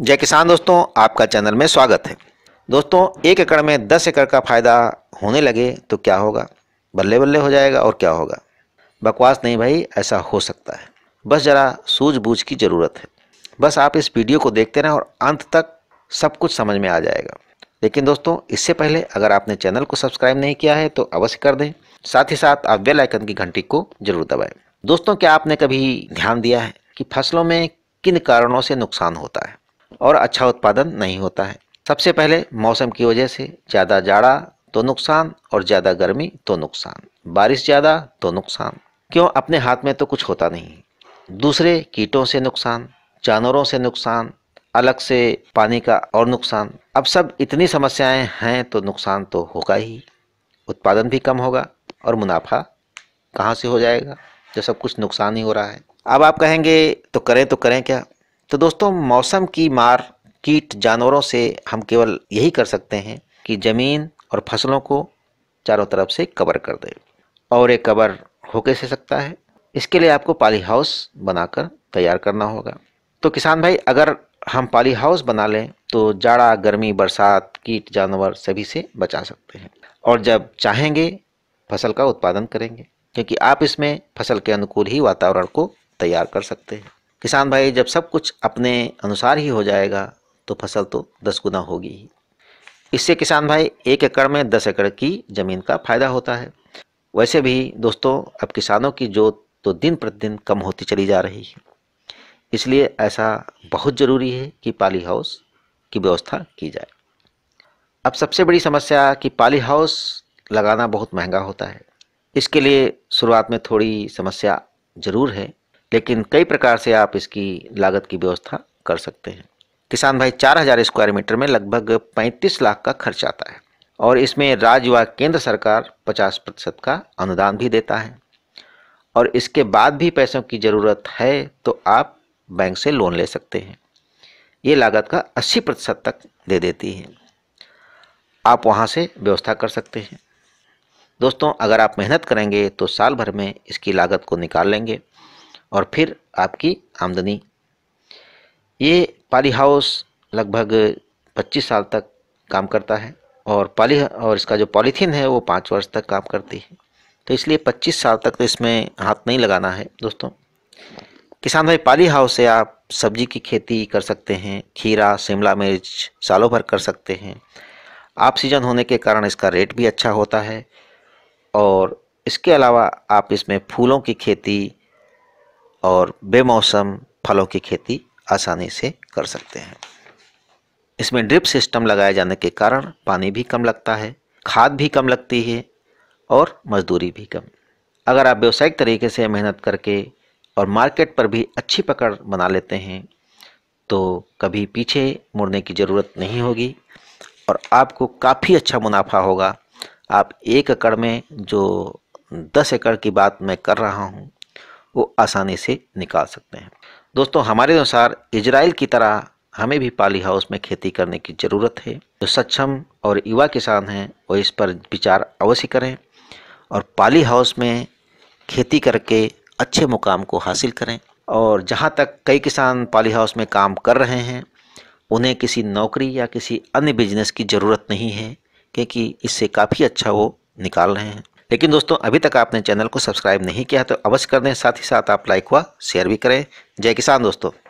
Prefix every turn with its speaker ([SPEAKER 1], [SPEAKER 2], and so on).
[SPEAKER 1] जय किसान दोस्तों आपका चैनल में स्वागत है दोस्तों एक एकड़ में दस एकड़ का फ़ायदा होने लगे तो क्या होगा बल्ले बल्ले हो जाएगा और क्या होगा बकवास नहीं भाई ऐसा हो सकता है बस ज़रा सूझबूझ की ज़रूरत है बस आप इस वीडियो को देखते रहें और अंत तक सब कुछ समझ में आ जाएगा लेकिन दोस्तों इससे पहले अगर आपने चैनल को सब्सक्राइब नहीं किया है तो अवश्य कर दें साथ ही साथ आप बेल आइकन की घंटी को जरूर दबाएं दोस्तों क्या आपने कभी ध्यान दिया है कि फसलों में किन कारणों से नुकसान होता है और अच्छा उत्पादन नहीं होता है सबसे पहले मौसम की वजह से ज़्यादा जाड़ा तो नुकसान और ज़्यादा गर्मी तो नुकसान बारिश ज़्यादा तो नुकसान क्यों अपने हाथ में तो कुछ होता नहीं दूसरे कीटों से नुकसान जानवरों से नुकसान अलग से पानी का और नुकसान अब सब इतनी समस्याएं हैं तो नुकसान तो होगा ही उत्पादन भी कम होगा और मुनाफा कहाँ से हो जाएगा जब सब कुछ नुकसान ही हो रहा है अब आप कहेंगे तो करें तो करें क्या तो दोस्तों मौसम की मार कीट जानवरों से हम केवल यही कर सकते हैं कि ज़मीन और फसलों को चारों तरफ से कवर कर दे और ये कवर हो कैसे सकता है इसके लिए आपको पाली हाउस बनाकर तैयार करना होगा तो किसान भाई अगर हम पाली हाउस बना लें तो जाड़ा गर्मी बरसात कीट जानवर सभी से बचा सकते हैं और जब चाहेंगे फसल का उत्पादन करेंगे क्योंकि आप इसमें फसल के अनुकूल ही वातावरण को तैयार कर सकते हैं किसान भाई जब सब कुछ अपने अनुसार ही हो जाएगा तो फसल तो दस गुना होगी ही इससे किसान भाई एक एकड़ में दस एकड़ की ज़मीन का फायदा होता है वैसे भी दोस्तों अब किसानों की जोत तो दिन प्रतिदिन कम होती चली जा रही है इसलिए ऐसा बहुत ज़रूरी है कि पाली हाउस की व्यवस्था की जाए अब सबसे बड़ी समस्या कि पाली हाउस लगाना बहुत महंगा होता है इसके लिए शुरुआत में थोड़ी समस्या ज़रूर है लेकिन कई प्रकार से आप इसकी लागत की व्यवस्था कर सकते हैं किसान भाई चार हजार स्क्वायर मीटर में लगभग पैंतीस लाख का खर्च आता है और इसमें राज्य व केंद्र सरकार पचास प्रतिशत का अनुदान भी देता है और इसके बाद भी पैसों की ज़रूरत है तो आप बैंक से लोन ले सकते हैं ये लागत का अस्सी प्रतिशत तक दे देती है आप वहाँ से व्यवस्था कर सकते हैं दोस्तों अगर आप मेहनत करेंगे तो साल भर में इसकी लागत को निकाल लेंगे और फिर आपकी आमदनी ये पाली हाउस लगभग 25 साल तक काम करता है और पाली और इसका जो पॉलीथीन है वो पाँच वर्ष तक काम करती है तो इसलिए 25 साल तक तो इसमें हाथ नहीं लगाना है दोस्तों किसान भाई पाली हाउस से आप सब्जी की खेती कर सकते हैं खीरा शिमला मिर्च सालों भर कर सकते हैं आप सीजन होने के कारण इसका रेट भी अच्छा होता है और इसके अलावा आप इसमें फूलों की खेती और बेमौसम फलों की खेती आसानी से कर सकते हैं इसमें ड्रिप सिस्टम लगाए जाने के कारण पानी भी कम लगता है खाद भी कम लगती है और मजदूरी भी कम अगर आप व्यावसायिक तरीके से मेहनत करके और मार्केट पर भी अच्छी पकड़ बना लेते हैं तो कभी पीछे मुड़ने की ज़रूरत नहीं होगी और आपको काफ़ी अच्छा मुनाफा होगा आप एक एकड़ में जो दस एकड़ की बात मैं कर रहा हूँ वो आसानी से निकाल सकते हैं दोस्तों हमारे अनुसार इजराइल की तरह हमें भी पाली हाउस में खेती करने की ज़रूरत है जो सक्षम और युवा किसान हैं वो इस पर विचार अवश्य करें और पाली हाउस में खेती करके अच्छे मुकाम को हासिल करें और जहाँ तक कई किसान पाली हाउस में काम कर रहे हैं उन्हें किसी नौकरी या किसी अन्य बिजनेस की ज़रूरत नहीं है क्योंकि इससे काफ़ी अच्छा वो निकाल रहे हैं लेकिन दोस्तों अभी तक आपने चैनल को सब्सक्राइब नहीं किया तो अवश्य कर दें साथ ही साथ आप लाइक व शेयर भी करें जय किसान दोस्तों